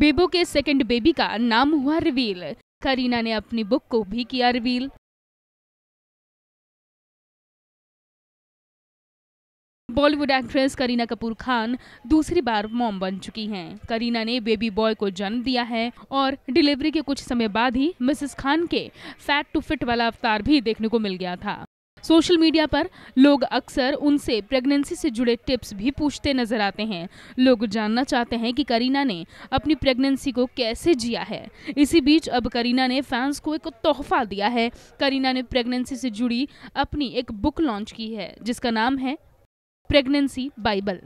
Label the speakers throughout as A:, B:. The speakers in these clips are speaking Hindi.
A: बेबो के सेकंड बेबी का नाम हुआ रिवील करीना ने अपनी बुक को भी किया reveal
B: Bollywood actress Kareena Kapoor Khan दूसरी बार मॉम बन चुकी हैं। करीना ने बेबी बॉय को जन्म दिया है और डिलीवरी के कुछ समय बाद ही मिसेस खान के फैट टू फिट वाला अवतार भी देखने को मिल गया था सोशल मीडिया पर लोग अक्सर उनसे प्रेगनेंसी से जुड़े टिप्स भी पूछते नजर आते हैं लोग जानना चाहते हैं कि करीना ने अपनी प्रेगनेंसी को कैसे जिया है इसी बीच अब करीना ने फैंस को एक तोहफा दिया है करीना ने प्रेगनेंसी से जुड़ी अपनी एक बुक लॉन्च की है जिसका नाम है प्रेगनेंसी बाइबल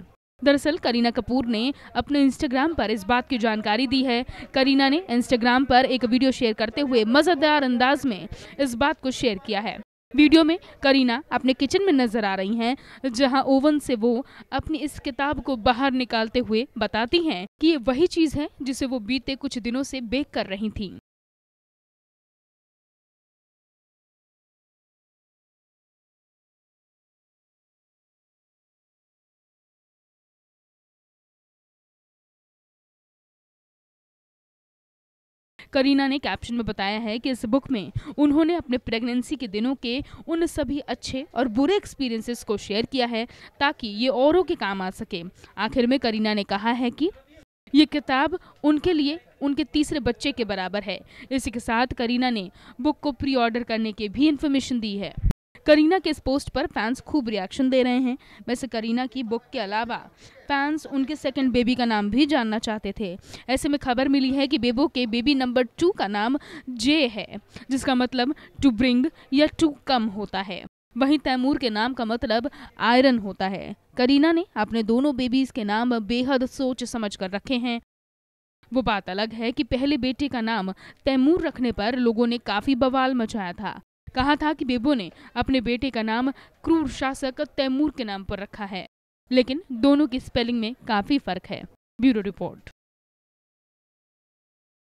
B: दरअसल करीना कपूर ने अपने इंस्टाग्राम पर इस बात की जानकारी दी है करीना ने इंस्टाग्राम पर एक वीडियो शेयर करते हुए मज़ेदार अंदाज में इस बात को शेयर किया है वीडियो में करीना अपने किचन में नजर आ रही हैं जहां ओवन से वो अपनी इस किताब को बाहर निकालते हुए बताती हैं कि ये वही चीज़ है जिसे वो बीते कुछ दिनों से बेक कर रही थी करीना ने कैप्शन में बताया है कि इस बुक में उन्होंने अपने प्रेगनेंसी के दिनों के उन सभी अच्छे और बुरे एक्सपीरियंसेस को शेयर किया है ताकि ये औरों के काम आ सके आखिर में करीना ने कहा है कि ये किताब उनके लिए उनके तीसरे बच्चे के बराबर है इसी के साथ करीना ने बुक को प्री ऑर्डर करने की भी इन्फॉर्मेशन दी है करीना के इस पोस्ट पर फैंस खूब रिएक्शन दे रहे हैं वैसे करीना की बुक के अलावा फैंस उनके सेकंड बेबी का नाम भी जानना चाहते थे ऐसे में खबर मिली है कि बेबो के बेबी नंबर टू का नाम जे है जिसका मतलब टू ब्रिंग या टू कम होता है वहीं तैमूर के नाम का मतलब आयरन होता है करीना ने अपने दोनों बेबीज के नाम बेहद सोच समझ कर रखे हैं वो बात अलग है कि पहले बेटे का नाम तैमूर रखने पर लोगों ने काफी बवाल मचाया था कहा था कि बेबो ने अपने बेटे का नाम क्रूर शासक तैमूर के नाम पर रखा है लेकिन दोनों की स्पेलिंग में काफी फर्क है
A: ब्यूरो रिपोर्ट